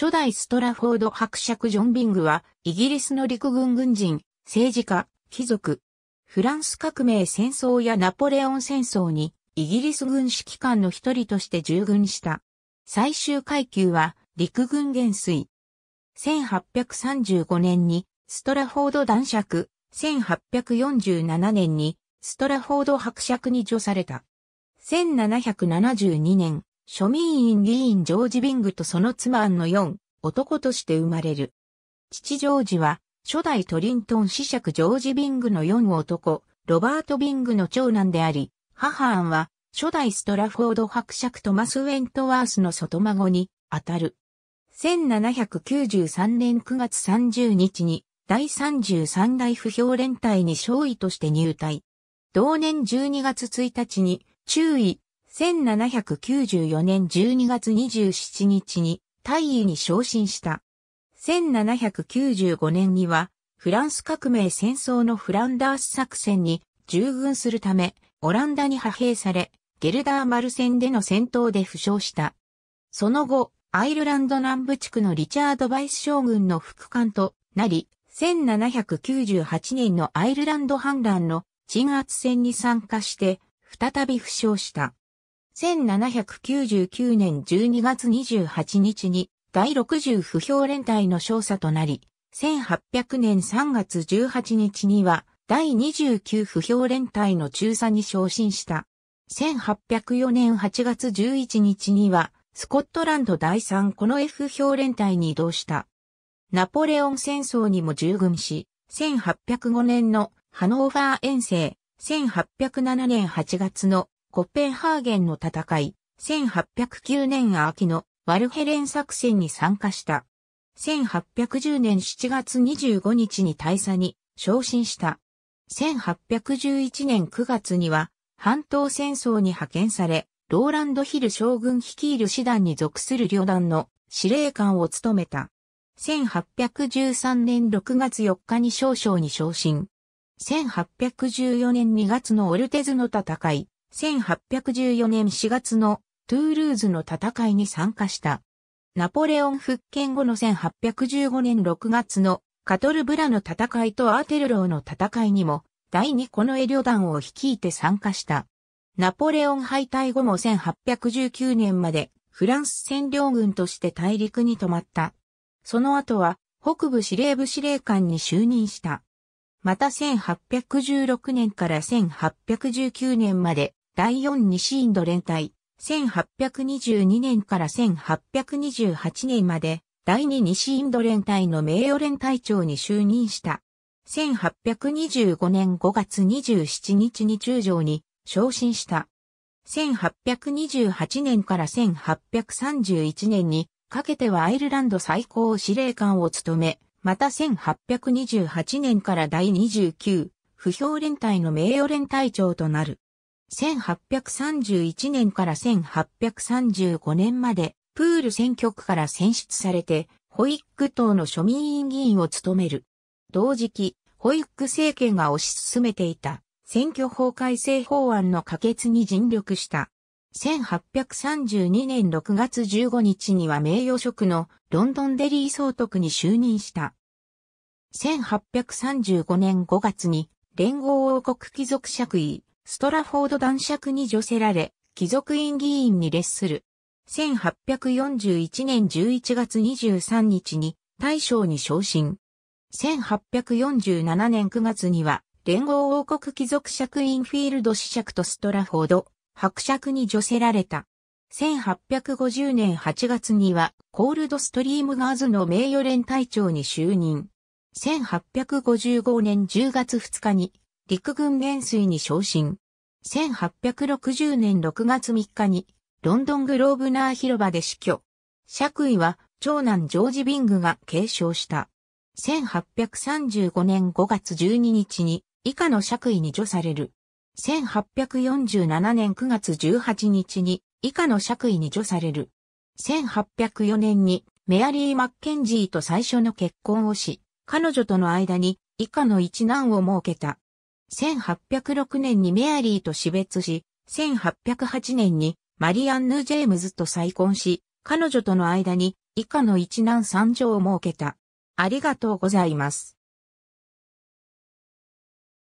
初代ストラフォード伯爵ジョン・ビングは、イギリスの陸軍軍人、政治家、貴族。フランス革命戦争やナポレオン戦争に、イギリス軍指揮官の一人として従軍した。最終階級は、陸軍元帥。1835年に、ストラフォード男爵、1847年に、ストラフォード伯爵に助された。1772年、庶民院議員ジョージ・ビングとその妻アンの4男として生まれる。父ジョージは、初代トリントン子爵ジョージ・ビングの4男、ロバート・ビングの長男であり、母アンは、初代ストラフォード伯爵トマス・ウェントワースの外孫に、あたる。1793年9月30日に、第33代不評連隊に少尉として入隊。同年12月1日に、中尉、1794年12月27日に大尉に昇進した。1795年には、フランス革命戦争のフランダース作戦に従軍するため、オランダに派兵され、ゲルダーマル戦での戦闘で負傷した。その後、アイルランド南部地区のリチャード・バイス将軍の副官となり、1798年のアイルランド反乱の鎮圧戦に参加して、再び負傷した。1799年12月28日に第60不評連隊の少佐となり、1800年3月18日には第29不評連隊の中佐に昇進した。1804年8月11日にはスコットランド第3この F 評連隊に移動した。ナポレオン戦争にも従軍し、1805年のハノーファー遠征、1807年8月のコッペンハーゲンの戦い、1809年秋のワルヘレン作戦に参加した。1810年7月25日に大佐に昇進した。1811年9月には半島戦争に派遣され、ローランドヒル将軍率いる師団に属する旅団の司令官を務めた。1813年6月4日に少将に昇進。1814年2月のオルテズの戦い、1814年4月のトゥールーズの戦いに参加した。ナポレオン復権後の1815年6月のカトルブラの戦いとアーテルローの戦いにも第2このエリョ団を率いて参加した。ナポレオン敗退後も1819年までフランス占領軍として大陸に泊まった。その後は北部司令部司令官に就任した。また1816年から1819年まで第4西インド連隊、1822年から1828年まで、第2西インド連隊の名誉連隊長に就任した。1825年5月27日に中将に昇進した。1828年から1831年にかけてはアイルランド最高司令官を務め、また1828年から第29不評連隊の名誉連隊長となる。1831年から1835年まで、プール選挙区から選出されて、ホイック党の庶民院議員を務める。同時期、ホイック政権が推し進めていた選挙法改正法案の可決に尽力した。1832年6月15日には名誉職のロンドンデリー総督に就任した。1835年5月に連合王国貴族爵位ストラフォード男爵に除せられ、貴族院議員に列する。1841年11月23日に大将に昇進。1847年9月には、連合王国貴族爵院フィールド司爵とストラフォード、伯爵に除せられた。1850年8月には、コールドストリームガーズの名誉連隊長に就任。1855年10月2日に、陸軍元帥に昇進。1860年6月3日に、ロンドングローブナー広場で死去。爵位は、長男ジョージ・ビングが継承した。1835年5月12日に、以下の爵位に除される。1847年9月18日に、以下の爵位に除される。1804年に、メアリー・マッケンジーと最初の結婚をし、彼女との間に以下の一男を設けた。1806年にメアリーと死別し、1808年にマリアンヌ・ジェームズと再婚し、彼女との間に以下の一男三女を設けた。ありがとうございます。